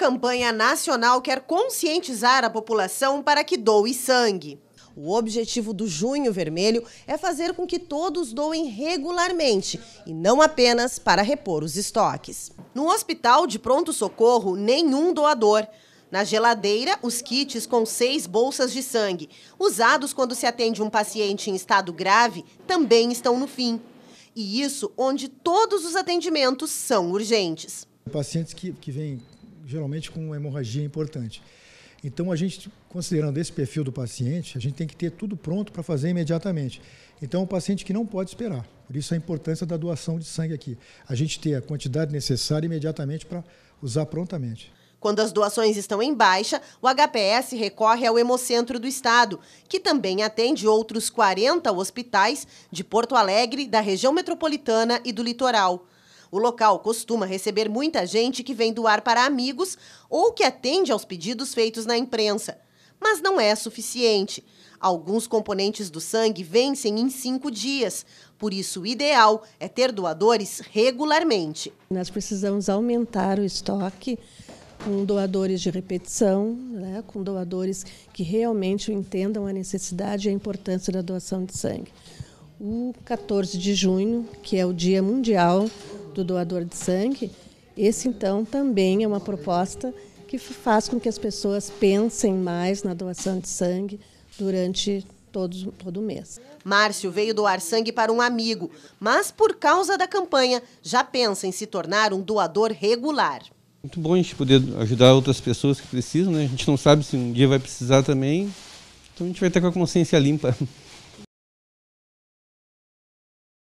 campanha nacional quer conscientizar a população para que doe sangue. O objetivo do Junho Vermelho é fazer com que todos doem regularmente e não apenas para repor os estoques. No hospital de pronto-socorro, nenhum doador. Na geladeira, os kits com seis bolsas de sangue, usados quando se atende um paciente em estado grave, também estão no fim. E isso onde todos os atendimentos são urgentes. Pacientes que, que vêm geralmente com hemorragia importante. Então, a gente, considerando esse perfil do paciente, a gente tem que ter tudo pronto para fazer imediatamente. Então, é um paciente que não pode esperar. Por isso, a importância da doação de sangue aqui. A gente ter a quantidade necessária imediatamente para usar prontamente. Quando as doações estão em baixa, o HPS recorre ao Hemocentro do Estado, que também atende outros 40 hospitais de Porto Alegre, da região metropolitana e do litoral. O local costuma receber muita gente que vem doar para amigos ou que atende aos pedidos feitos na imprensa. Mas não é suficiente. Alguns componentes do sangue vencem em cinco dias. Por isso, o ideal é ter doadores regularmente. Nós precisamos aumentar o estoque com doadores de repetição, né, com doadores que realmente entendam a necessidade e a importância da doação de sangue. O 14 de junho, que é o Dia Mundial do doador de sangue, esse então também é uma proposta que faz com que as pessoas pensem mais na doação de sangue durante todo, todo mês. Márcio veio doar sangue para um amigo, mas por causa da campanha já pensa em se tornar um doador regular. Muito bom a gente poder ajudar outras pessoas que precisam, né? A gente não sabe se um dia vai precisar também, então a gente vai estar com a consciência limpa.